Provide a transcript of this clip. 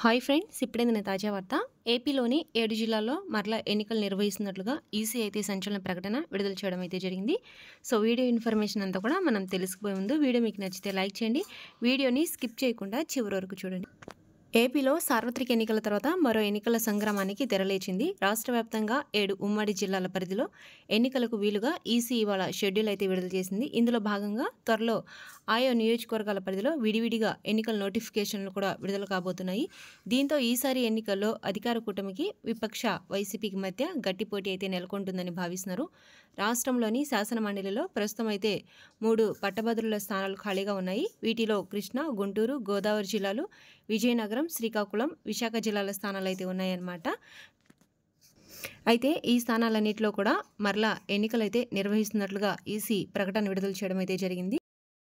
hi friends ఇప్పుడే తాజా వార్త ఏపీలోని ఏడు జిల్లాల్లో మరలా ఎన్నికలు నిర్వహిస్తున్నట్లుగా ఈసీ అయితే సంచలన ప్రకటన విడుదల చేయడం అయితే జరిగింది సో వీడియో ఇన్ఫర్మేషన్ అంతా కూడా మనం తెలుసుకుపోయే ముందు వీడియో మీకు నచ్చితే లైక్ చేయండి వీడియోని స్కిప్ చేయకుండా చివరి వరకు చూడండి ఏపీలో సార్వత్రిక ఎన్నికల తర్వాత మరో ఎన్నికల సంగ్రామానికి తెరలేచింది రాష్ట్ర వ్యాప్తంగా ఏడు ఉమ్మడి జిల్లాల పరిధిలో ఎన్నికలకు వీలుగా ఈసీ ఇవాళ షెడ్యూల్ అయితే విడుదల చేసింది ఇందులో భాగంగా త్వరలో ఆయా నియోజకవర్గాల పరిధిలో విడివిడిగా ఎన్నికల నోటిఫికేషన్లు కూడా విడుదల కాబోతున్నాయి దీంతో ఈసారి ఎన్నికల్లో అధికార కూటమికి విపక్ష వైసీపీకి మధ్య గట్టి పోటీ అయితే నెలకొంటుందని భావిస్తున్నారు రాష్ట్రంలోని శాసనమండలిలో ప్రస్తుతం అయితే మూడు పట్టభద్రుల స్థానాలు ఖాళీగా ఉన్నాయి వీటిలో కృష్ణ గుంటూరు గోదావరి జిల్లాలు విజయనగరం శ్రీకాకుళం విశాఖ జిల్లాల స్థానాలు అయితే ఉన్నాయన్నమాట అయితే ఈ స్థానాలన్నింటిలో కూడా మరలా ఎన్నికలైతే నిర్వహిస్తున్నట్లుగా ఈసీ ప్రకటన విడుదల చేయడం అయితే జరిగింది